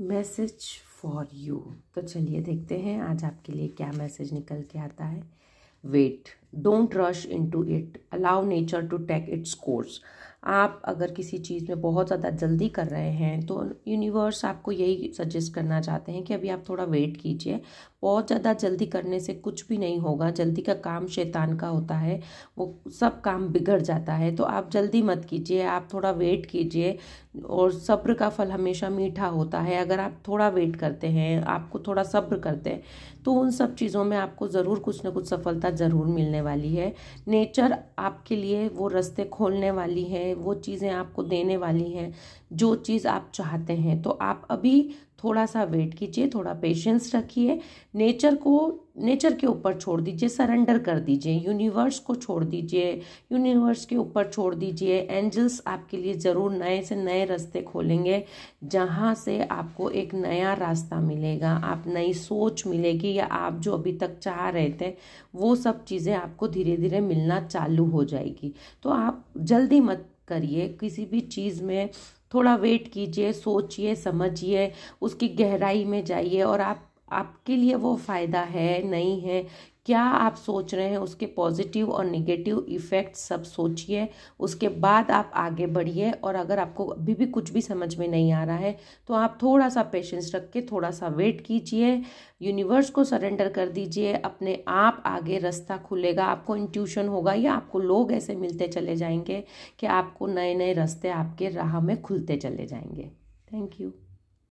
message for you तो चलिए देखते हैं आज आपके लिए क्या मैसेज निकल के आता है wait don't rush into it allow nature to take its course आप अगर किसी चीज़ में बहुत ज़्यादा जल्दी कर रहे हैं तो यूनिवर्स आपको यही सजेस्ट करना चाहते हैं कि अभी आप थोड़ा वेट कीजिए बहुत ज़्यादा जल्दी करने से कुछ भी नहीं होगा जल्दी का काम शैतान का होता है वो सब काम बिगड़ जाता है तो आप जल्दी मत कीजिए आप थोड़ा वेट कीजिए और सब्र का फल हमेशा मीठा होता है अगर आप थोड़ा वेट करते हैं आपको थोड़ा सब्र करते हैं तो उन सब चीज़ों में आपको ज़रूर कुछ ना कुछ सफलता ज़रूर मिलने वाली है नेचर आपके लिए वो रास्ते खोलने वाली है वो चीज़ें आपको देने वाली हैं जो चीज़ आप चाहते हैं तो आप अभी थोड़ा सा वेट कीजिए थोड़ा पेशेंस रखिए नेचर को नेचर के ऊपर छोड़ दीजिए सरेंडर कर दीजिए यूनिवर्स को छोड़ दीजिए यूनिवर्स के ऊपर छोड़ दीजिए एंजल्स आपके लिए ज़रूर नए से नए रास्ते खोलेंगे जहाँ से आपको एक नया रास्ता मिलेगा आप नई सोच मिलेगी या आप जो अभी तक चाह रहे थे वो सब चीज़ें आपको धीरे धीरे मिलना चालू हो जाएगी तो आप जल्दी मत करिए किसी भी चीज़ में थोड़ा वेट कीजिए सोचिए समझिए उसकी गहराई में जाइए और आप आपके लिए वो फ़ायदा है नहीं है क्या आप सोच रहे हैं उसके पॉजिटिव और निगेटिव इफ़ेक्ट सब सोचिए उसके बाद आप आगे बढ़िए और अगर आपको अभी भी कुछ भी समझ में नहीं आ रहा है तो आप थोड़ा सा पेशेंस रख के थोड़ा सा वेट कीजिए यूनिवर्स को सरेंडर कर दीजिए अपने आप आगे रास्ता खुलेगा आपको इंट्यूशन होगा या आपको लोग ऐसे मिलते चले जाएंगे कि आपको नए नए रास्ते आपके राह में खुलते चले जाएंगे थैंक यू